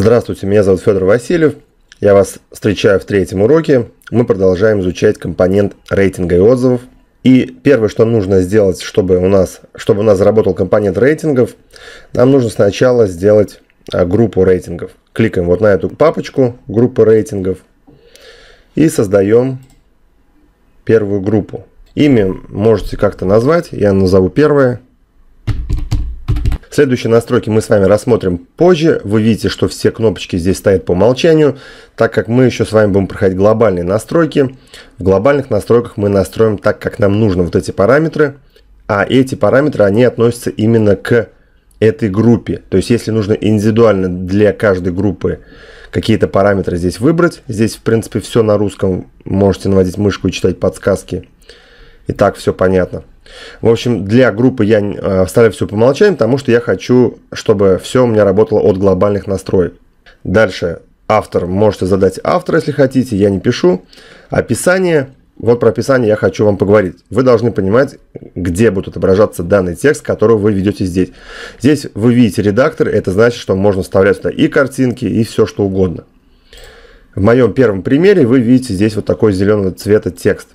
Здравствуйте, меня зовут Федор Васильев. Я вас встречаю в третьем уроке. Мы продолжаем изучать компонент рейтинга и отзывов. И первое, что нужно сделать, чтобы у нас, чтобы у нас заработал компонент рейтингов, нам нужно сначала сделать а, группу рейтингов. Кликаем вот на эту папочку группы рейтингов и создаем первую группу. Имя можете как-то назвать, я назову первое – Следующие настройки мы с вами рассмотрим позже. Вы видите, что все кнопочки здесь стоят по умолчанию, так как мы еще с вами будем проходить глобальные настройки. В глобальных настройках мы настроим так, как нам нужно вот эти параметры. А эти параметры, они относятся именно к этой группе. То есть, если нужно индивидуально для каждой группы какие-то параметры здесь выбрать. Здесь, в принципе, все на русском. Можете наводить мышку и читать подсказки. И так все понятно. В общем, для группы я а, оставляю все по умолчанию, потому что я хочу, чтобы все у меня работало от глобальных настроек. Дальше автор. Можете задать автор, если хотите, я не пишу. Описание. Вот про описание я хочу вам поговорить. Вы должны понимать, где будет отображаться данный текст, который вы ведете здесь. Здесь вы видите редактор, это значит, что можно вставлять сюда и картинки, и все что угодно. В моем первом примере вы видите здесь вот такой зеленого цвета текст.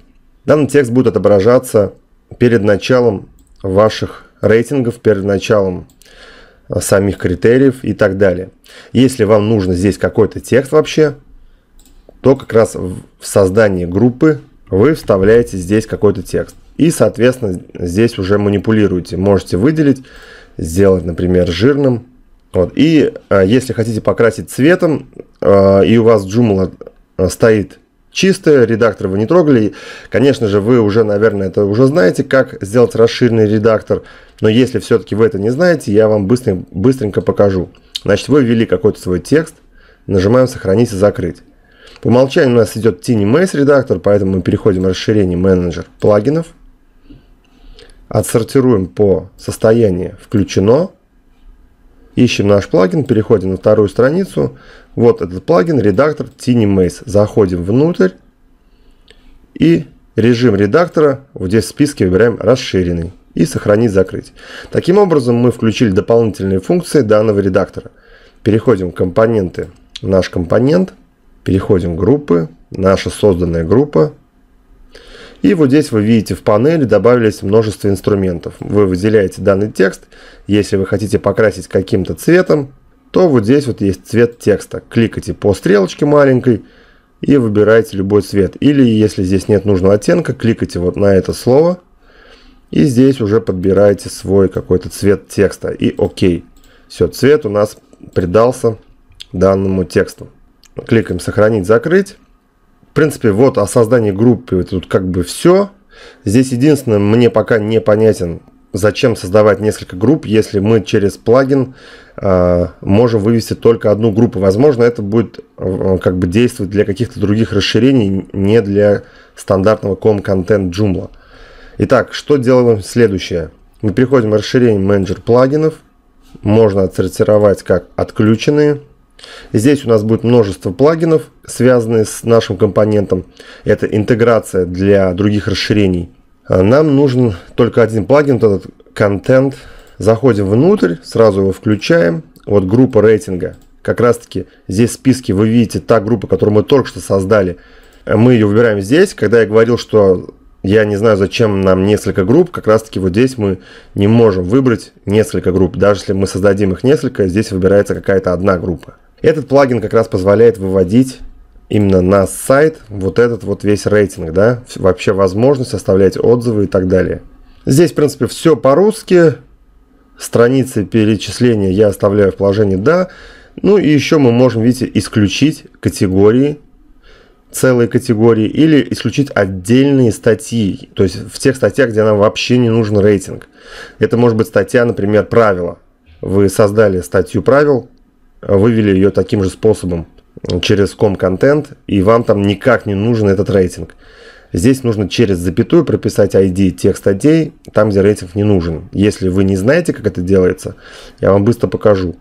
Данный текст будет отображаться перед началом ваших рейтингов, перед началом а, самих критериев и так далее. Если вам нужно здесь какой-то текст вообще, то как раз в создании группы вы вставляете здесь какой-то текст. И, соответственно, здесь уже манипулируете. Можете выделить, сделать, например, жирным. Вот. И а, если хотите покрасить цветом, а, и у вас Joomla стоит чистая редактор вы не трогали. Конечно же, вы уже, наверное, это уже знаете, как сделать расширенный редактор. Но если все-таки вы это не знаете, я вам быстренько, быстренько покажу. Значит, вы ввели какой-то свой текст, нажимаем «Сохранить» и «Закрыть». По умолчанию у нас идет TinyMaze редактор, поэтому мы переходим в расширение менеджер плагинов. Отсортируем по состоянию «Включено», Ищем наш плагин, переходим на вторую страницу. Вот этот плагин, редактор TinyMaze. Заходим внутрь и режим редактора, вот здесь в списке выбираем расширенный и сохранить, закрыть. Таким образом мы включили дополнительные функции данного редактора. Переходим в компоненты, наш компонент, переходим в группы, наша созданная группа, и вот здесь вы видите в панели добавились множество инструментов. Вы выделяете данный текст. Если вы хотите покрасить каким-то цветом, то вот здесь вот есть цвет текста. Кликайте по стрелочке маленькой и выбираете любой цвет. Или если здесь нет нужного оттенка, кликайте вот на это слово. И здесь уже подбираете свой какой-то цвет текста. И окей. Все, цвет у нас придался данному тексту. Кликаем «Сохранить», «Закрыть». В принципе, вот о создании группы тут как бы все. Здесь единственное, мне пока не понятен, зачем создавать несколько групп, если мы через плагин э, можем вывести только одну группу. Возможно, это будет э, как бы действовать для каких-то других расширений, не для стандартного ком-контент Joomla. Итак, что делаем следующее. Мы переходим в расширение менеджер плагинов. Можно отсортировать как отключенные – Здесь у нас будет множество плагинов, связанных с нашим компонентом. Это интеграция для других расширений. А нам нужен только один плагин, вот этот контент. Заходим внутрь, сразу его включаем. Вот группа рейтинга. Как раз таки здесь в списке вы видите та группа, которую мы только что создали. Мы ее выбираем здесь. Когда я говорил, что я не знаю, зачем нам несколько групп, как раз таки вот здесь мы не можем выбрать несколько групп. Даже если мы создадим их несколько, здесь выбирается какая-то одна группа. Этот плагин как раз позволяет выводить именно на сайт вот этот вот весь рейтинг, да, вообще возможность оставлять отзывы и так далее. Здесь, в принципе, все по-русски. Страницы перечисления я оставляю в положении «да». Ну и еще мы можем, видите, исключить категории, целые категории, или исключить отдельные статьи, то есть в тех статьях, где нам вообще не нужен рейтинг. Это может быть статья, например, «Правила». Вы создали статью правил, вывели ее таким же способом через ком-контент, и вам там никак не нужен этот рейтинг. Здесь нужно через запятую прописать ID тех статей, там, где рейтинг не нужен. Если вы не знаете, как это делается, я вам быстро покажу.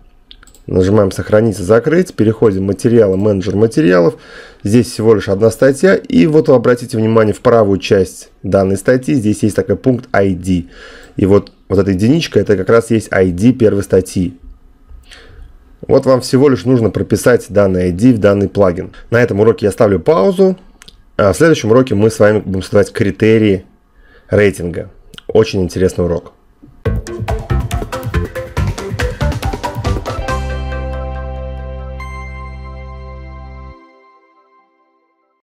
Нажимаем «Сохранить и закрыть», переходим в материалы, менеджер материалов. Здесь всего лишь одна статья, и вот вы обратите внимание в правую часть данной статьи, здесь есть такой пункт ID. И вот, вот эта единичка, это как раз есть ID первой статьи. Вот вам всего лишь нужно прописать данный ID в данный плагин. На этом уроке я ставлю паузу. А в следующем уроке мы с вами будем создавать критерии рейтинга. Очень интересный урок.